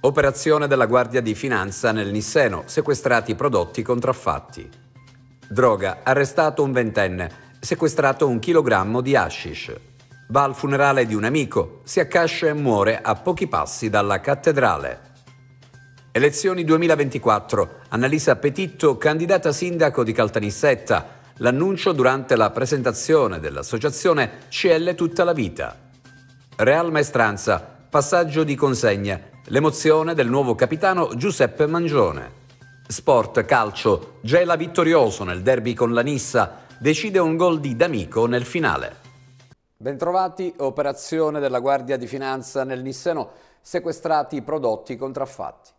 Operazione della Guardia di Finanza nel Nisseno, sequestrati prodotti contraffatti. Droga, arrestato un ventenne, sequestrato un chilogrammo di hashish. Va al funerale di un amico, si accascia e muore a pochi passi dalla cattedrale. Elezioni 2024. Annalisa Petitto, candidata sindaco di Caltanissetta. L'annuncio durante la presentazione dell'associazione CL Tutta la Vita. Real Maestranza. Passaggio di consegne. L'emozione del nuovo capitano Giuseppe Mangione. Sport calcio, gela vittorioso nel derby con la Nissa, decide un gol di D'Amico nel finale. Bentrovati, operazione della Guardia di Finanza nel Nisseno, sequestrati i prodotti contraffatti.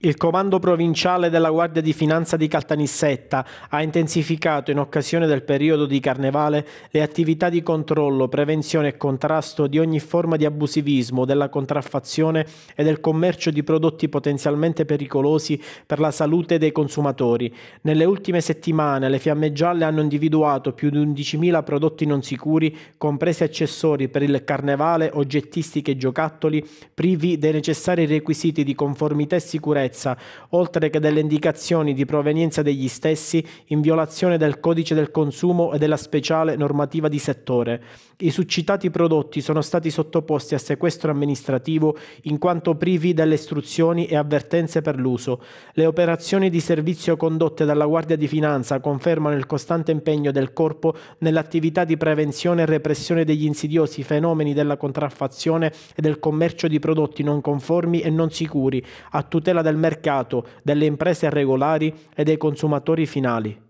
Il Comando Provinciale della Guardia di Finanza di Caltanissetta ha intensificato in occasione del periodo di carnevale le attività di controllo, prevenzione e contrasto di ogni forma di abusivismo, della contraffazione e del commercio di prodotti potenzialmente pericolosi per la salute dei consumatori. Nelle ultime settimane le fiamme gialle hanno individuato più di 11.000 prodotti non sicuri, compresi accessori per il carnevale, oggettistiche e giocattoli, privi dei necessari requisiti di conformità e sicurezza sicurezza, oltre che delle indicazioni di provenienza degli stessi in violazione del codice del consumo e della speciale normativa di settore. I succitati prodotti sono stati sottoposti a sequestro amministrativo in quanto privi delle istruzioni e avvertenze per l'uso. Le operazioni di servizio condotte dalla Guardia di Finanza confermano il costante impegno del corpo nell'attività di prevenzione e repressione degli insidiosi fenomeni della contraffazione e del commercio di prodotti non conformi e non sicuri, a tutela del mercato, delle imprese regolari e dei consumatori finali.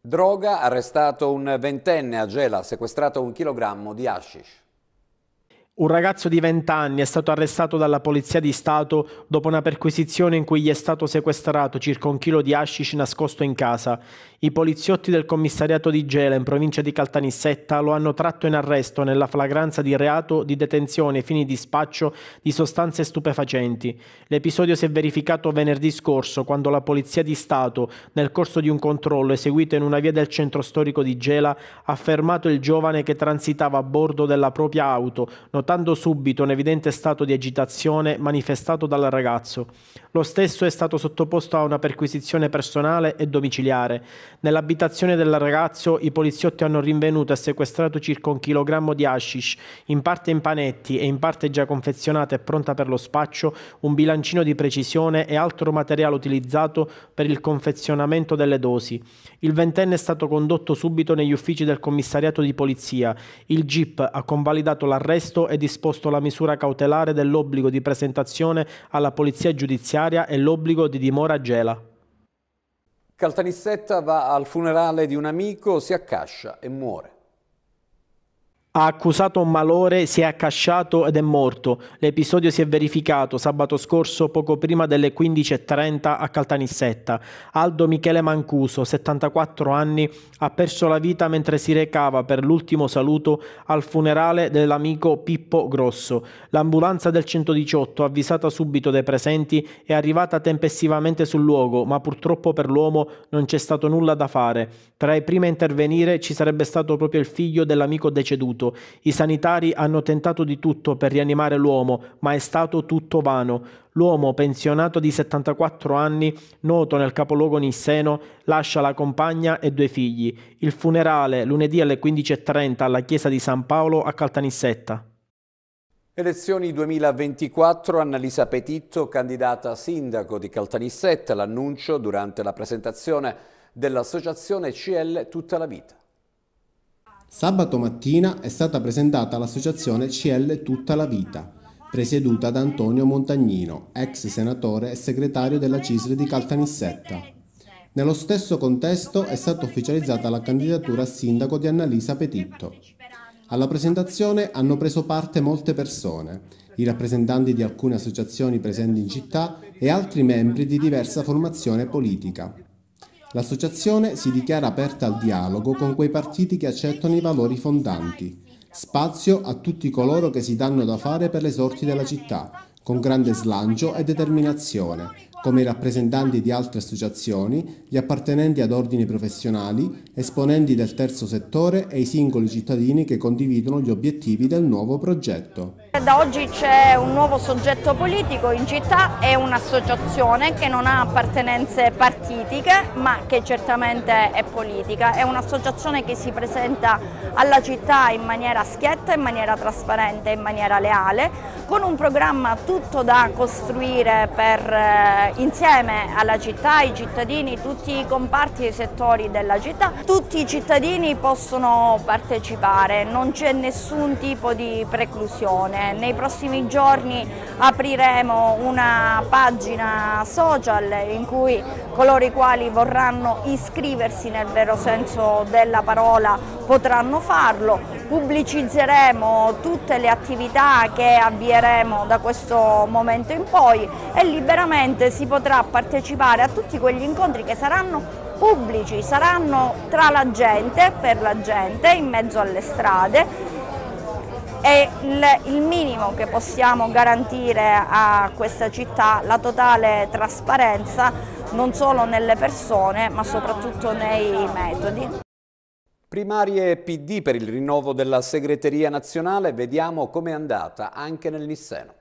Droga, arrestato un ventenne a Gela, sequestrato un chilogrammo di hashish. Un ragazzo di 20 anni è stato arrestato dalla Polizia di Stato dopo una perquisizione in cui gli è stato sequestrato circa un chilo di hashish nascosto in casa. I poliziotti del commissariato di Gela, in provincia di Caltanissetta, lo hanno tratto in arresto nella flagranza di reato di detenzione ai fini di spaccio di sostanze stupefacenti. L'episodio si è verificato venerdì scorso, quando la Polizia di Stato, nel corso di un controllo eseguito in una via del centro storico di Gela, ha fermato il giovane che transitava a bordo della propria auto, notando subito un evidente stato di agitazione manifestato dal ragazzo. Lo stesso è stato sottoposto a una perquisizione personale e domiciliare. Nell'abitazione del ragazzo i poliziotti hanno rinvenuto e sequestrato circa un chilogrammo di hashish, in parte in panetti e in parte già confezionata e pronta per lo spaccio, un bilancino di precisione e altro materiale utilizzato per il confezionamento delle dosi. Il ventenne è stato condotto subito negli uffici del commissariato di polizia. Il GIP ha convalidato l'arresto e disposto la misura cautelare dell'obbligo di presentazione alla polizia giudiziaria e l'obbligo di dimora a gela. Caltanissetta va al funerale di un amico, si accascia e muore ha accusato un malore, si è accasciato ed è morto. L'episodio si è verificato sabato scorso poco prima delle 15.30 a Caltanissetta. Aldo Michele Mancuso, 74 anni, ha perso la vita mentre si recava per l'ultimo saluto al funerale dell'amico Pippo Grosso. L'ambulanza del 118, avvisata subito dai presenti, è arrivata tempestivamente sul luogo, ma purtroppo per l'uomo non c'è stato nulla da fare. Tra i primi a intervenire ci sarebbe stato proprio il figlio dell'amico deceduto morto. I sanitari hanno tentato di tutto per rianimare l'uomo, ma è stato tutto vano. L'uomo, pensionato di 74 anni, noto nel capoluogo nisseno, lascia la compagna e due figli. Il funerale lunedì alle 15.30 alla chiesa di San Paolo a Caltanissetta. Elezioni 2024, Annalisa Petitto, candidata a sindaco di Caltanissetta, l'annuncio durante la presentazione dell'associazione CL Tutta la Vita. Sabato mattina è stata presentata l'associazione CL Tutta la Vita, presieduta da Antonio Montagnino, ex senatore e segretario della CISL di Caltanissetta. Nello stesso contesto è stata ufficializzata la candidatura a sindaco di Annalisa Petitto. Alla presentazione hanno preso parte molte persone, i rappresentanti di alcune associazioni presenti in città e altri membri di diversa formazione politica. L'associazione si dichiara aperta al dialogo con quei partiti che accettano i valori fondanti. Spazio a tutti coloro che si danno da fare per le sorti della città, con grande slancio e determinazione, come i rappresentanti di altre associazioni, gli appartenenti ad ordini professionali, esponenti del terzo settore e i singoli cittadini che condividono gli obiettivi del nuovo progetto. Da oggi c'è un nuovo soggetto politico in città, è un'associazione che non ha appartenenze partitiche ma che certamente è politica, è un'associazione che si presenta alla città in maniera schietta, in maniera trasparente, in maniera leale, con un programma tutto da costruire per, eh, insieme alla città, ai cittadini, tutti i comparti e i settori della città. Tutti i cittadini possono partecipare, non c'è nessun tipo di preclusione nei prossimi giorni apriremo una pagina social in cui coloro i quali vorranno iscriversi nel vero senso della parola potranno farlo, pubblicizzeremo tutte le attività che avvieremo da questo momento in poi e liberamente si potrà partecipare a tutti quegli incontri che saranno pubblici, saranno tra la gente, per la gente, in mezzo alle strade è il, minimo che possiamo garantire a questa città la totale trasparenza non solo nelle persone ma soprattutto nei metodi. Primarie PD per il rinnovo della segreteria nazionale, vediamo com'è andata anche nel Nisseno.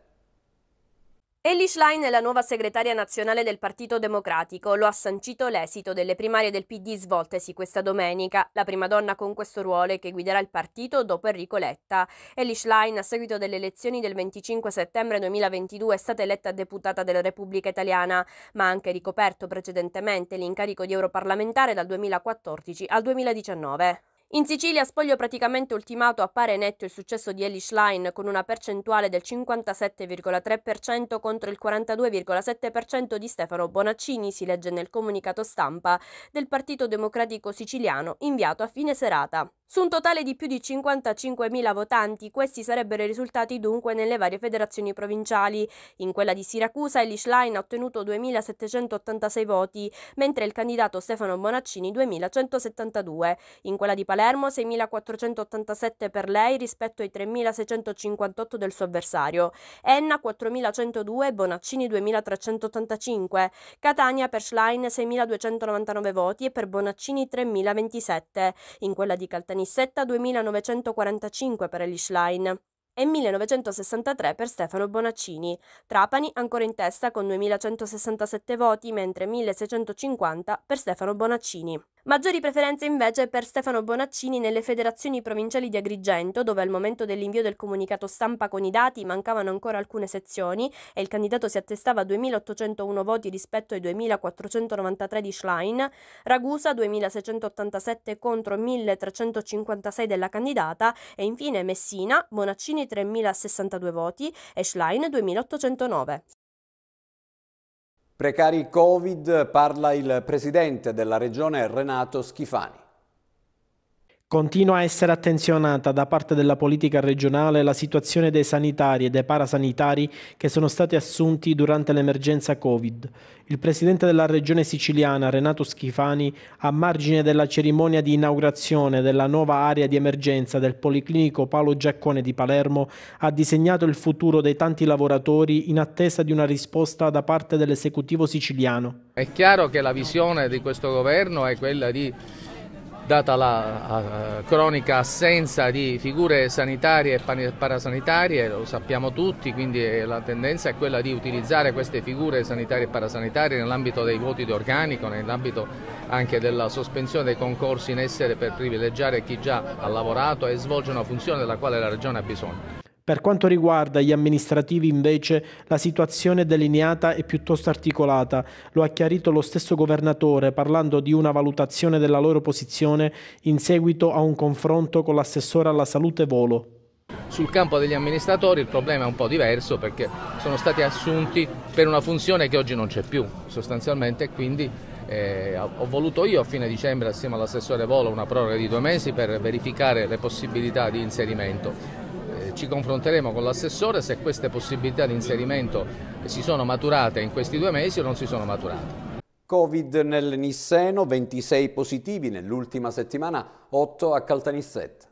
Ellie Schlein è la nuova segretaria nazionale del Partito Democratico, lo ha sancito l'esito delle primarie del PD svoltesi questa domenica, la prima donna con questo ruolo che guiderà il partito dopo Enrico Letta. Ellie Schlein, a seguito delle elezioni del 25 settembre 2022, è stata eletta deputata della Repubblica Italiana, ma ha anche ricoperto precedentemente l'incarico di europarlamentare dal 2014 al 2019. In Sicilia, spoglio praticamente ultimato, appare netto il successo di Elish Line con una percentuale del 57,3% contro il 42,7% di Stefano Bonaccini, si legge nel comunicato stampa del Partito Democratico Siciliano inviato a fine serata. Su un totale di più di 55.000 votanti, questi sarebbero i risultati dunque nelle varie federazioni provinciali. In quella di Siracusa, Elish Line ha ottenuto 2.786 voti, mentre il candidato Stefano Bonaccini 2.172. In quella di Palermo Palermo, 6.487 per lei rispetto ai 3.658 del suo avversario, Enna 4.102, Bonaccini 2.385, Catania per Schlein 6.299 voti e per Bonaccini 3.027, in quella di Caltanissetta 2.945 per Eli Schlein e 1963 per Stefano Bonaccini. Trapani ancora in testa con 2167 voti, mentre 1650 per Stefano Bonaccini. Maggiori preferenze invece per Stefano Bonaccini nelle federazioni provinciali di Agrigento, dove al momento dell'invio del comunicato stampa con i dati mancavano ancora alcune sezioni e il candidato si attestava a 2.801 voti rispetto ai 2.493 di Schlein, Ragusa 2.687 contro 1.356 della candidata e infine Messina, Bonaccini 3.062 voti e Schlein 2.809. Precari Covid parla il presidente della regione Renato Schifani. Continua a essere attenzionata da parte della politica regionale la situazione dei sanitari e dei parasanitari che sono stati assunti durante l'emergenza Covid. Il presidente della regione siciliana, Renato Schifani, a margine della cerimonia di inaugurazione della nuova area di emergenza del Policlinico Paolo Giaccone di Palermo, ha disegnato il futuro dei tanti lavoratori in attesa di una risposta da parte dell'esecutivo siciliano. È chiaro che la visione di questo governo è quella di data la cronica assenza di figure sanitarie e parasanitarie, lo sappiamo tutti, quindi eh, la tendenza è quella di utilizzare queste figure sanitarie e parasanitarie nell'ambito dei voti di organico, nell'ambito anche della sospensione dei concorsi in essere per privilegiare chi già ha lavorato e svolge una funzione della quale la Regione ha bisogno. Per quanto riguarda gli amministrativi invece la situazione delineata è piuttosto articolata, lo ha chiarito lo stesso governatore parlando di una valutazione della loro posizione in seguito a un confronto con l'assessore alla salute Volo. Sul campo degli amministratori il problema è un po' diverso perché sono stati assunti per una funzione che oggi non c'è più sostanzialmente e quindi eh, ho voluto io a fine dicembre assieme all'assessore Volo una proroga di due mesi per verificare le possibilità di inserimento ci confronteremo con l'assessore se queste possibilità di inserimento si sono maturate in questi due mesi o non si sono maturate. Covid nel Nisseno, 26 positivi nell'ultima settimana, 8 a Caltanissetta.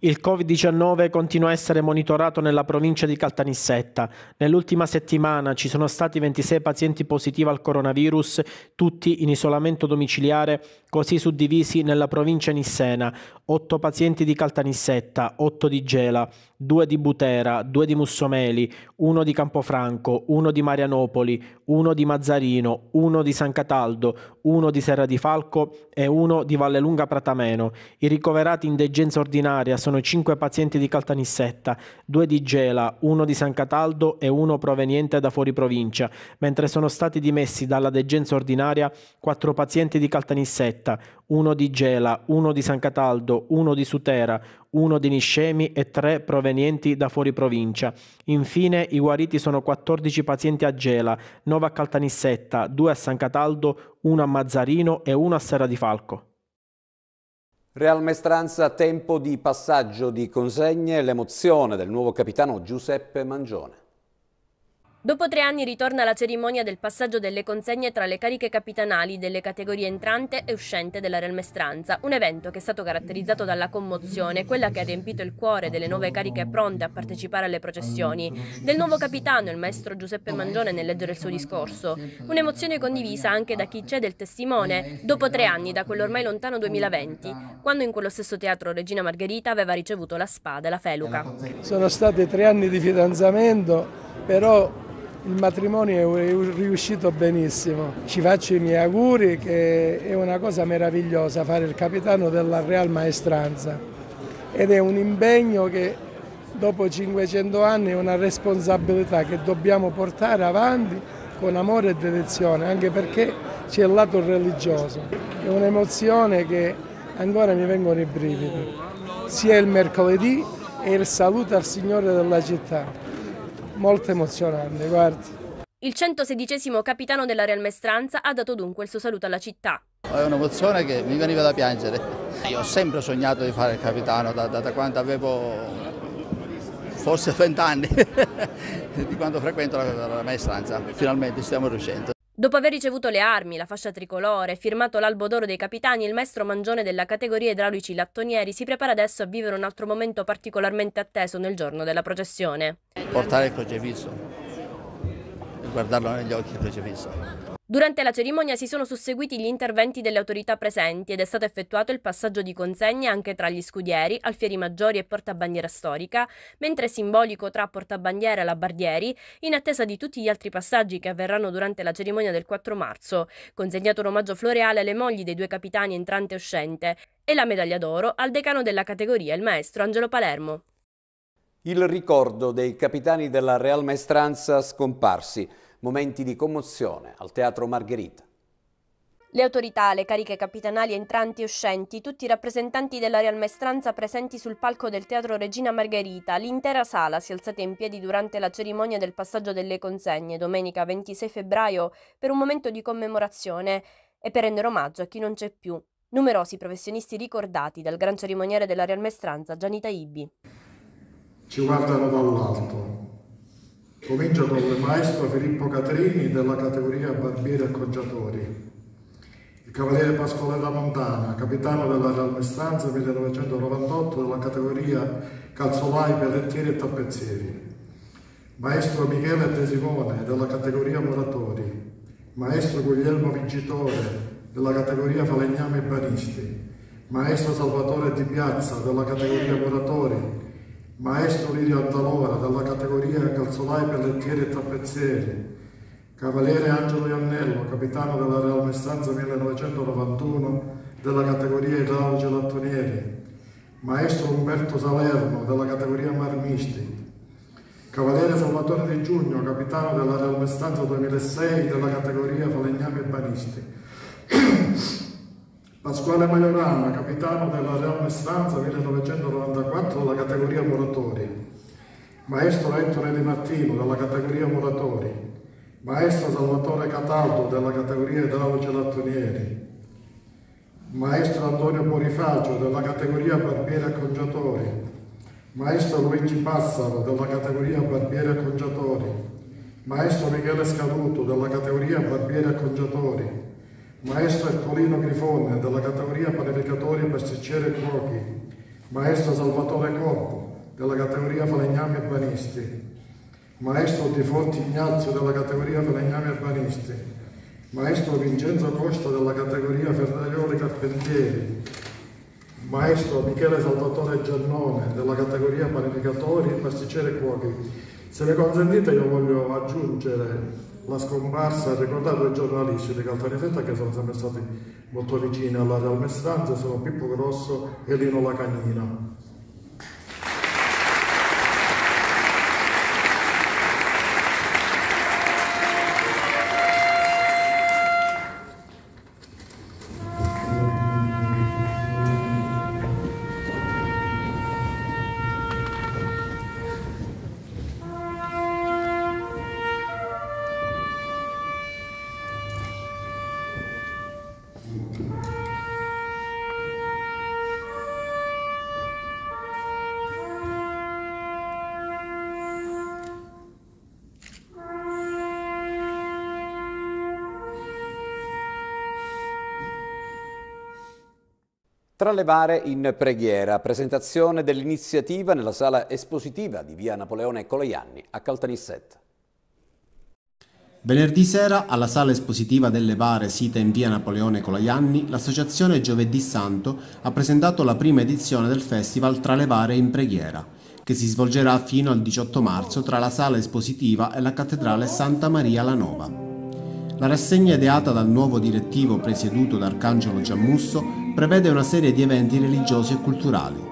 Il Covid-19 continua a essere monitorato nella provincia di Caltanissetta. Nell'ultima settimana ci sono stati 26 pazienti positivi al coronavirus, tutti in isolamento domiciliare, così suddivisi nella provincia nissena, 8 pazienti di Caltanissetta, 8 di Gela, due di Butera, due di Mussomeli, uno di Campofranco, uno di Marianopoli, uno di Mazzarino, uno di San Cataldo, uno di Serra di Falco e uno di Vallelunga Pratameno. I ricoverati in degenza ordinaria sono cinque pazienti di Caltanissetta, due di Gela, uno di San Cataldo e uno proveniente da fuori provincia, mentre sono stati dimessi dalla degenza ordinaria quattro pazienti di Caltanissetta, uno di Gela, uno di San Cataldo, uno di Sutera, uno di Niscemi e tre provenienti da fuori provincia. Infine i guariti sono 14 pazienti a Gela, 9 a Caltanissetta, 2 a San Cataldo, 1 a Mazzarino e 1 a Serra di Falco. Real Mestranza, tempo di passaggio di consegne, l'emozione del nuovo capitano Giuseppe Mangione. Dopo tre anni ritorna la cerimonia del passaggio delle consegne tra le cariche capitanali delle categorie entrante e uscente della Real Mestranza, un evento che è stato caratterizzato dalla commozione, quella che ha riempito il cuore delle nuove cariche pronte a partecipare alle processioni. Del nuovo capitano, il maestro Giuseppe Mangione, nel leggere il suo discorso. Un'emozione condivisa anche da chi c'è del testimone, dopo tre anni da quell'ormai lontano 2020, quando in quello stesso teatro Regina Margherita aveva ricevuto la spada e la feluca. Sono stati tre anni di fidanzamento, però il matrimonio è riuscito benissimo. Ci faccio i miei auguri che è una cosa meravigliosa fare il capitano della Real Maestranza ed è un impegno che dopo 500 anni è una responsabilità che dobbiamo portare avanti con amore e dedizione, anche perché c'è il lato religioso. È un'emozione che ancora mi vengono i brividi, sia il mercoledì e il saluto al Signore della città molto emozionante, guardi. Il 116 capitano della Real Mestranza ha dato dunque il suo saluto alla città. È un'emozione che mi veniva da piangere. Io ho sempre sognato di fare il capitano da, da, da quando avevo forse 20 anni, di quando frequento la, la maestranza. Finalmente stiamo riuscendo. Dopo aver ricevuto le armi, la fascia tricolore, firmato l'albo d'oro dei capitani, il maestro mangione della categoria idraulici lattonieri si prepara adesso a vivere un altro momento particolarmente atteso nel giorno della processione. Portare il crocefisso, e guardarlo negli occhi il crocefisso. Durante la cerimonia si sono susseguiti gli interventi delle autorità presenti ed è stato effettuato il passaggio di consegne anche tra gli scudieri, alfieri maggiori e portabandiera storica, mentre simbolico tra portabandiera e labardieri, in attesa di tutti gli altri passaggi che avverranno durante la cerimonia del 4 marzo, consegnato un omaggio floreale alle mogli dei due capitani entrante e uscente e la medaglia d'oro al decano della categoria, il maestro Angelo Palermo. Il ricordo dei capitani della Real Maestranza scomparsi. Momenti di commozione al Teatro Margherita. Le autorità, le cariche capitanali entranti e uscenti, tutti i rappresentanti della Real Maestranza presenti sul palco del Teatro Regina Margherita, l'intera sala si è alzata in piedi durante la cerimonia del passaggio delle consegne, domenica 26 febbraio, per un momento di commemorazione e per rendere omaggio a chi non c'è più. Numerosi professionisti ricordati dal gran cerimoniere della Real Maestranza, Gianita Ibi. Ci guardano dall'alto, Comincio con il maestro Filippo Catrini della categoria Barbieri Acconciatori. Il cavaliere Pasquale Pasqualella Montana, capitano della Real Realmestranza 1998 della categoria Calzolai, Pellettieri e Tappezzieri. Maestro Michele De Simone della categoria Moratori. Maestro Guglielmo Vincitore della categoria Falegname e Baristi. Maestro Salvatore Di Piazza della categoria Moratori maestro Lirio Altalora della categoria calzolai pellettieri e tappezzieri, cavaliere Angelo Iannello, capitano della Real Mestanza 1991 della categoria idraulici lattonieri, maestro Umberto Salerno della categoria marmisti, cavaliere Salvatore Di Giugno, capitano della Real Mestanza 2006 della categoria falegname e banisti. Pasquale Maiorana, capitano della Real Mestranza 1994 della categoria Moratori, maestro Ettore Di Martino della categoria Moratori, maestro Salvatore Cataldo della categoria Idraulici Lattonieri, maestro Antonio Bonifacio della categoria Barbieri Acconciatori, maestro Luigi Passaro della categoria Barbieri Acconciatori, maestro Michele Scaduto della categoria Barbieri Acconciatori, maestro Ercolino Grifone della categoria panificatori, pasticceri e cuochi, maestro Salvatore Corpo della categoria falegnami urbanisti, maestro Di Forti Ignazio della categoria falegnami urbanisti, maestro Vincenzo Costa della categoria ferraioli carpentieri, maestro Michele Salvatore Giannone della categoria panificatori, pasticceri e cuochi. Se mi consentite io voglio aggiungere la scomparsa, ricordate i giornalisti di Caltanissetta che sono sempre stati molto vicini alla Real Mestranza, sono Pippo Grosso e Lino Lacanina. Tra le bare in preghiera, presentazione dell'iniziativa nella sala espositiva di via Napoleone Colaianni a Caltanissetta. Venerdì sera, alla sala espositiva delle Vare sita in via Napoleone Colaianni, l'associazione Giovedì Santo ha presentato la prima edizione del festival Tra le Vare in Preghiera, che si svolgerà fino al 18 marzo tra la sala espositiva e la cattedrale Santa Maria la Nova. La rassegna ideata dal nuovo direttivo presieduto da Arcangelo Giammusso prevede una serie di eventi religiosi e culturali.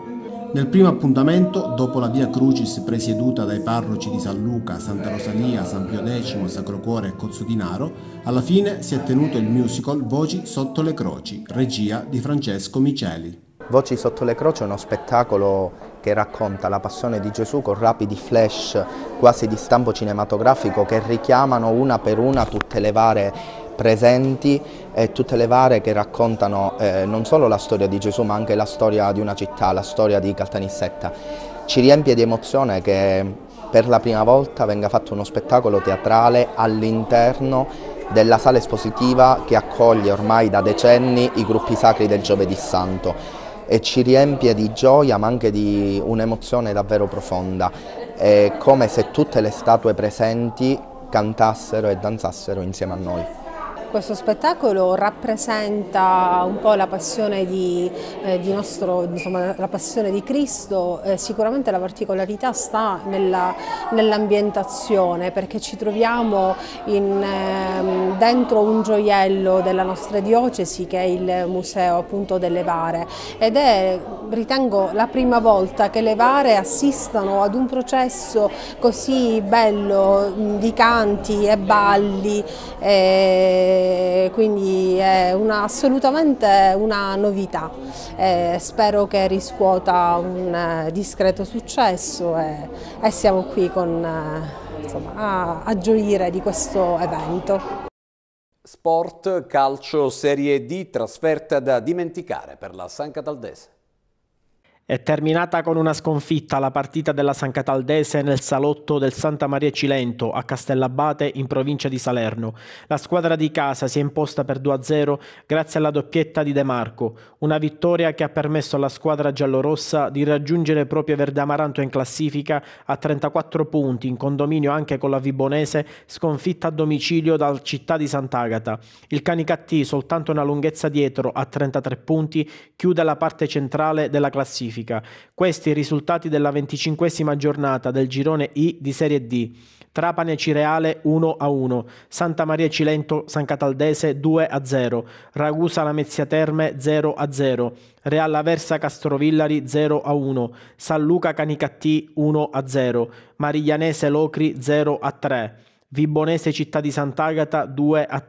Nel primo appuntamento, dopo la Via Crucis presieduta dai parroci di San Luca, Santa Rosalia, San Pio X, Sacro Cuore e Cozzodinaro, alla fine si è tenuto il musical Voci sotto le croci, regia di Francesco Miceli. Voci sotto le croci è uno spettacolo che racconta la passione di Gesù con rapidi flash quasi di stampo cinematografico che richiamano una per una tutte le varie presenti e tutte le varie che raccontano eh, non solo la storia di Gesù ma anche la storia di una città, la storia di Caltanissetta. Ci riempie di emozione che per la prima volta venga fatto uno spettacolo teatrale all'interno della sala espositiva che accoglie ormai da decenni i gruppi sacri del Giovedì Santo e ci riempie di gioia ma anche di un'emozione davvero profonda. È come se tutte le statue presenti cantassero e danzassero insieme a noi. Questo spettacolo rappresenta un po' la passione di, eh, di, nostro, insomma, la passione di Cristo, eh, sicuramente la particolarità sta nell'ambientazione perché ci troviamo in, eh, dentro un gioiello della nostra diocesi che è il museo appunto delle Vare ed è ritengo la prima volta che le Vare assistano ad un processo così bello di canti e balli. E eh, eh, quindi è una, assolutamente una novità. E eh, spero che riscuota un eh, discreto successo e, e siamo qui con, insomma, a, a gioire di questo evento. Sport, calcio, Serie D, trasferta da dimenticare per la San Cataldese. È terminata con una sconfitta la partita della San Cataldese nel salotto del Santa Maria Cilento a Castellabate in provincia di Salerno. La squadra di casa si è imposta per 2-0 grazie alla doppietta di De Marco, una vittoria che ha permesso alla squadra giallorossa di raggiungere proprio Verdamaranto in classifica a 34 punti in condominio anche con la Vibonese sconfitta a domicilio dal Città di Sant'Agata. Il Canicattì soltanto una lunghezza dietro a 33 punti chiude la parte centrale della classifica classifica. Questi i risultati della venticinquesima giornata del girone I di Serie D. Trapane Cireale 1-1, a Santa Maria Cilento San Cataldese 2-0, a Ragusa Lamezia Terme 0-0, a Real Aversa Castrovillari 0-1, a San Luca Canicattì 1-0, a Mariglianese Locri 0-3, a Vibonese Città di Sant'Agata 2-3, a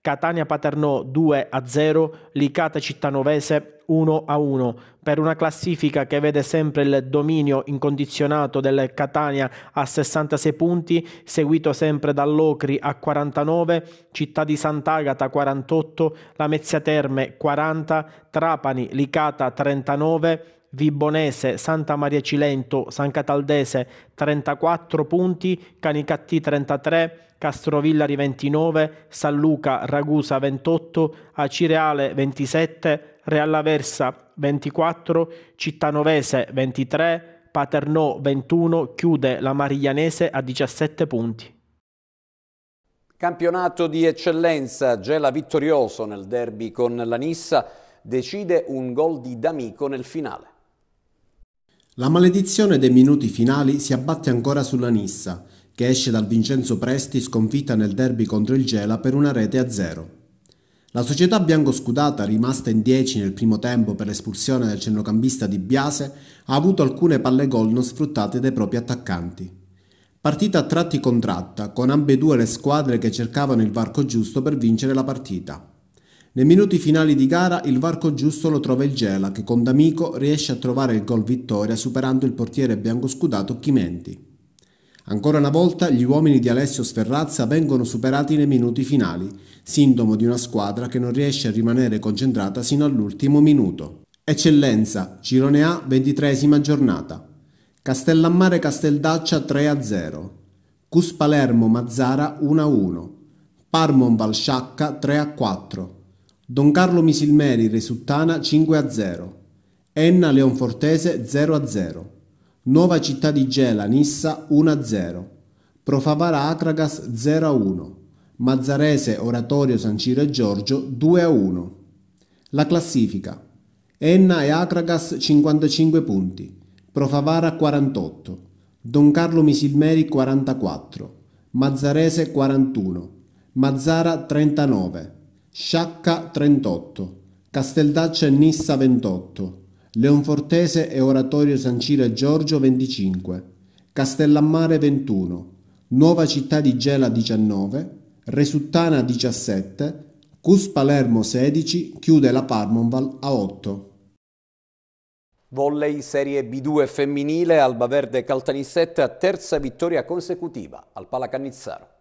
Catania Paternò 2 a 0, Licata Cittanovese 1 a 1 per una classifica che vede sempre il dominio incondizionato del Catania a 66 punti, seguito sempre dall'Ocri a 49, Città di Sant'Agata 48, Lamezia Terme 40, Trapani Licata 39, Vibonese, Santa Maria Cilento, San Cataldese 34 punti, Canicattì 33, Castrovillari 29, San Luca, Ragusa 28, Acireale 27, Reallaversa 24, Cittanovese 23, Paternò 21, chiude la Mariglianese a 17 punti. Campionato di eccellenza, Gela vittorioso nel derby con la Nissa, decide un gol di D'Amico nel finale. La maledizione dei minuti finali si abbatte ancora sulla Nissa, che esce dal Vincenzo Presti sconfitta nel derby contro il Gela per una rete a zero. La società biancoscudata, rimasta in 10 nel primo tempo per l'espulsione del centrocampista di Biase, ha avuto alcune palle gol non sfruttate dai propri attaccanti. Partita a tratti contratta, con ambedue le squadre che cercavano il varco giusto per vincere la partita. Nei minuti finali di gara il varco giusto lo trova il Gela che con D'Amico riesce a trovare il gol vittoria superando il portiere biancoscudato Chimenti. Ancora una volta gli uomini di Alessio Sferrazza vengono superati nei minuti finali, sintomo di una squadra che non riesce a rimanere concentrata sino all'ultimo minuto. Eccellenza, Girone A, ventitresima giornata. Castellammare Casteldaccia 3-0. Cus Palermo Mazzara 1-1. Parmon Valsciacca 3-4. Don Carlo Misilmeri Resuttana 5 a 0, Enna Leonfortese 0 a 0, Nuova Città di Gela Nissa 1 a 0, Profavara Atragas 0 a 1, Mazzarese Oratorio San Ciro e Giorgio 2 a 1. La classifica. Enna e Atragas 55 punti, Profavara 48, Don Carlo Misilmeri 44, Mazzarese 41, Mazzara 39. Sciacca 38, Casteldaccia e Nissa 28, Leonfortese e Oratorio San Ciro e Giorgio 25, Castellammare 21, Nuova Città di Gela 19, Resuttana 17, Cus Palermo 16, chiude la Parmonval a 8. Volley Serie B2 femminile, Albaverde Caltanissetta, terza vittoria consecutiva al Palacanizzaro.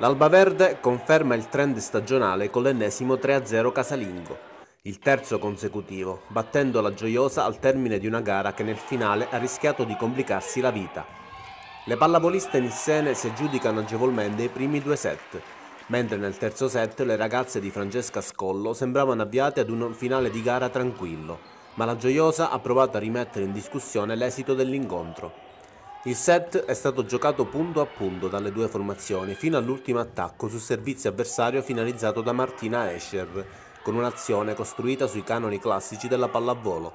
L'Albaverde conferma il trend stagionale con l'ennesimo 3-0 casalingo, il terzo consecutivo, battendo la gioiosa al termine di una gara che nel finale ha rischiato di complicarsi la vita. Le pallavoliste nissene si aggiudicano agevolmente i primi due set, mentre nel terzo set le ragazze di Francesca Scollo sembravano avviate ad un finale di gara tranquillo, ma la gioiosa ha provato a rimettere in discussione l'esito dell'incontro. Il set è stato giocato punto a punto dalle due formazioni fino all'ultimo attacco sul servizio avversario finalizzato da Martina Escher, con un'azione costruita sui canoni classici della pallavolo.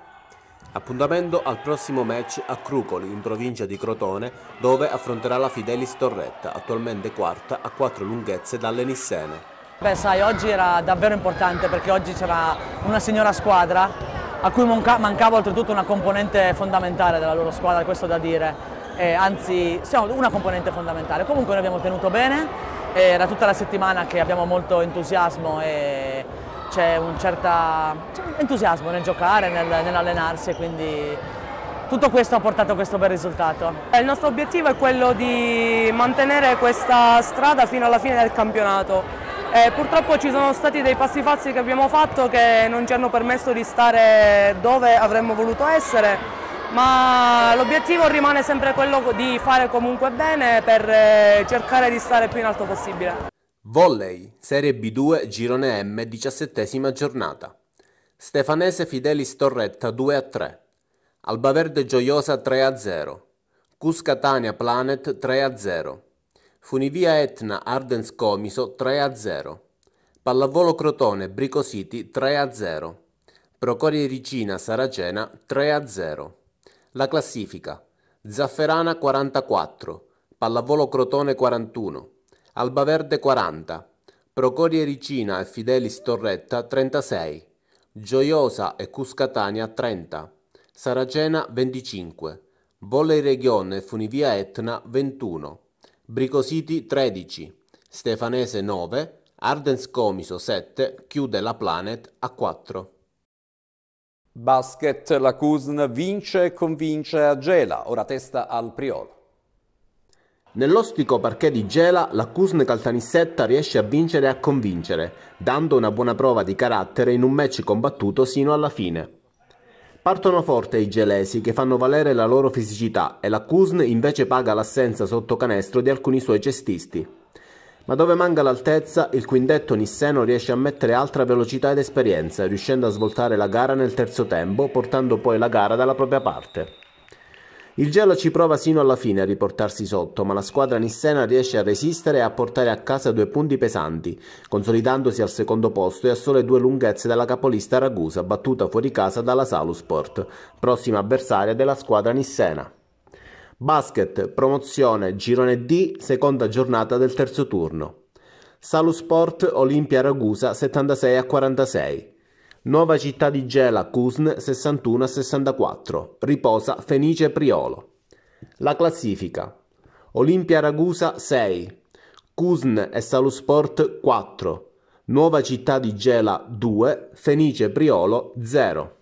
Appuntamento al prossimo match a Crucoli, in provincia di Crotone, dove affronterà la Fidelis Torretta, attualmente quarta a quattro lunghezze dalle Nissene. Beh sai, oggi era davvero importante perché oggi c'era una signora squadra a cui mancava oltretutto una componente fondamentale della loro squadra, questo da dire eh, anzi siamo una componente fondamentale. Comunque noi abbiamo tenuto bene, eh, da tutta la settimana che abbiamo molto entusiasmo e c'è un certo entusiasmo nel giocare, nel, nell'allenarsi e quindi tutto questo ha portato a questo bel risultato. Eh, il nostro obiettivo è quello di mantenere questa strada fino alla fine del campionato. Eh, purtroppo ci sono stati dei passi falsi che abbiamo fatto che non ci hanno permesso di stare dove avremmo voluto essere ma l'obiettivo rimane sempre quello di fare comunque bene per eh, cercare di stare più in alto possibile. Volley, Serie B2, Girone M, diciassettesima giornata. Stefanese Fidelis Torretta 2 a 3. Albaverde Gioiosa 3 a 0. Cuscatania Planet 3 a 0. Funivia Etna Ardens Comiso 3 a 0. Pallavolo Crotone Brico City 3 a 0. Procori Ricina Saracena 3 a 0. La classifica. Zafferana 44, Pallavolo Crotone 41, Albaverde 40, Procoria Ricina e Fidelis Torretta 36, Gioiosa e Cuscatania 30, Saracena 25, Volley Region e Funivia Etna 21, Bricositi 13, Stefanese 9, Ardens Comiso 7, chiude la Planet a 4. Basket, la Cusn vince e convince a Gela, ora testa al Priolo. Nell'ostico parquet di Gela, la Cusn Caltanissetta riesce a vincere e a convincere, dando una buona prova di carattere in un match combattuto sino alla fine. Partono forte i gelesi che fanno valere la loro fisicità e la Cusn invece paga l'assenza sotto canestro di alcuni suoi cestisti ma dove manca l'altezza il quindetto nisseno riesce a mettere altra velocità ed esperienza, riuscendo a svoltare la gara nel terzo tempo, portando poi la gara dalla propria parte. Il gelo ci prova sino alla fine a riportarsi sotto, ma la squadra nissena riesce a resistere e a portare a casa due punti pesanti, consolidandosi al secondo posto e a sole due lunghezze dalla capolista Ragusa, battuta fuori casa dalla Salusport, prossima avversaria della squadra nissena. Basket, promozione, girone D, seconda giornata del terzo turno. Salusport, Olimpia Ragusa 76 a 46. Nuova Città di Gela Cusn 61 a 64. Riposa Fenice Priolo. La classifica. Olimpia Ragusa 6. Cusn e Salusport 4. Nuova Città di Gela 2. Fenice Priolo 0.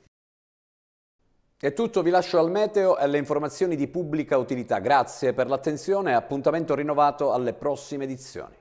È tutto, vi lascio al meteo e alle informazioni di pubblica utilità. Grazie per l'attenzione e appuntamento rinnovato alle prossime edizioni.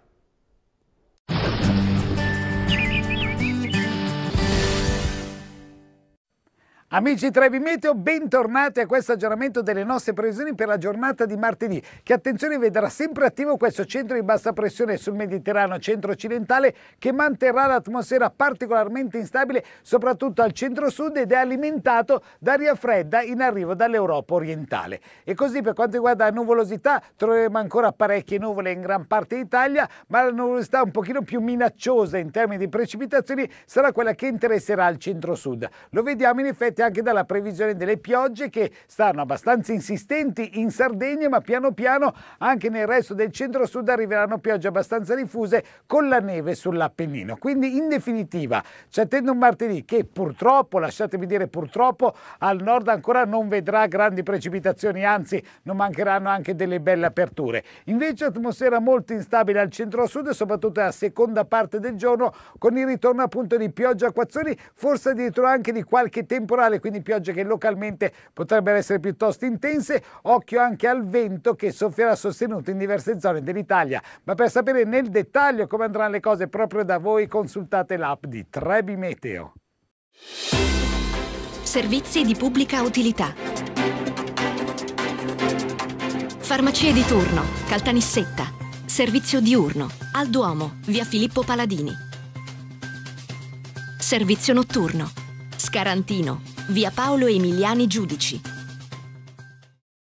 Amici Trevi Meteo, bentornati a questo aggiornamento delle nostre previsioni per la giornata di martedì, che attenzione vedrà sempre attivo questo centro di bassa pressione sul Mediterraneo centro-occidentale che manterrà l'atmosfera particolarmente instabile soprattutto al centro-sud ed è alimentato da aria fredda in arrivo dall'Europa orientale. E così per quanto riguarda la nuvolosità troveremo ancora parecchie nuvole in gran parte d'Italia, ma la nuvolosità un pochino più minacciosa in termini di precipitazioni sarà quella che interesserà al centro-sud. Lo vediamo in effetti dipendenti anche dalla previsione delle piogge che stanno abbastanza insistenti in Sardegna, ma piano piano anche nel resto del centro-sud arriveranno piogge abbastanza diffuse con la neve sull'Appennino. Quindi in definitiva ci attende un martedì che purtroppo, lasciatemi dire purtroppo, al nord ancora non vedrà grandi precipitazioni, anzi non mancheranno anche delle belle aperture. Invece atmosfera molto instabile al centro-sud, e soprattutto alla seconda parte del giorno, con il ritorno appunto di piogge acquazzoni, forse addirittura anche di qualche temporale centrale, quindi piogge che localmente potrebbero essere piuttosto intense. Occhio anche al vento che soffierà sostenuto in diverse zone dell'Italia. Ma per sapere nel dettaglio come andranno le cose proprio da voi, consultate l'app di Trebi Meteo. Servizi di pubblica utilità. Farmacie di turno, Caltanissetta. Servizio diurno, al Duomo, via Filippo Paladini. Servizio notturno, Scarantino, via Paolo Emiliani Giudici